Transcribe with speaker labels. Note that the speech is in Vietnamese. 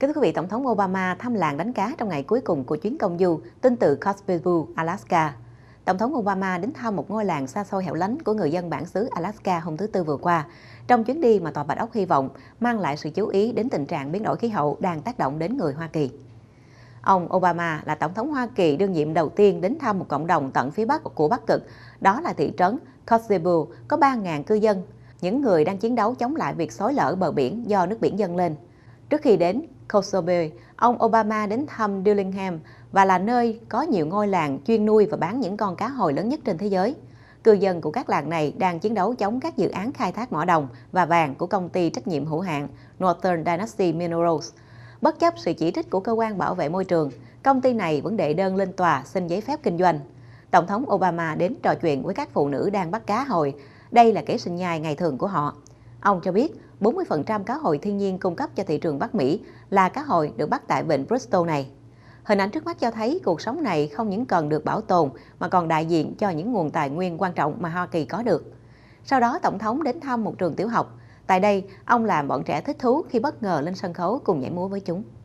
Speaker 1: Kính thưa quý vị, Tổng thống Obama thăm làng đánh cá trong ngày cuối cùng của chuyến công du tên tự Kotzebue, Alaska. Tổng thống Obama đến thăm một ngôi làng xa xôi hẻo lánh của người dân bản xứ Alaska hôm thứ Tư vừa qua. Trong chuyến đi mà Tòa Bạch Ốc hy vọng mang lại sự chú ý đến tình trạng biến đổi khí hậu đang tác động đến người Hoa Kỳ. Ông Obama là Tổng thống Hoa Kỳ đương nhiệm đầu tiên đến thăm một cộng đồng tận phía Bắc của Bắc Cực, đó là thị trấn Kotzebue, có 3.000 cư dân, những người đang chiến đấu chống lại việc xói lở bờ biển do nước biển dâng lên. Trước khi đến, Kosobe, ông Obama đến thăm Dillingham và là nơi có nhiều ngôi làng chuyên nuôi và bán những con cá hồi lớn nhất trên thế giới. Cư dân của các làng này đang chiến đấu chống các dự án khai thác mỏ đồng và vàng của công ty trách nhiệm hữu hạn Northern Dynasty Minerals. Bất chấp sự chỉ trích của cơ quan bảo vệ môi trường, công ty này vẫn đệ đơn lên tòa xin giấy phép kinh doanh. Tổng thống Obama đến trò chuyện với các phụ nữ đang bắt cá hồi. Đây là kế sinh nhai ngày thường của họ. Ông cho biết 40% cá hồi thiên nhiên cung cấp cho thị trường Bắc Mỹ là cá hồi được bắt tại vịnh Bristol này. Hình ảnh trước mắt cho thấy cuộc sống này không những cần được bảo tồn mà còn đại diện cho những nguồn tài nguyên quan trọng mà Hoa Kỳ có được. Sau đó Tổng thống đến thăm một trường tiểu học. Tại đây, ông làm bọn trẻ thích thú khi bất ngờ lên sân khấu cùng nhảy múa với chúng.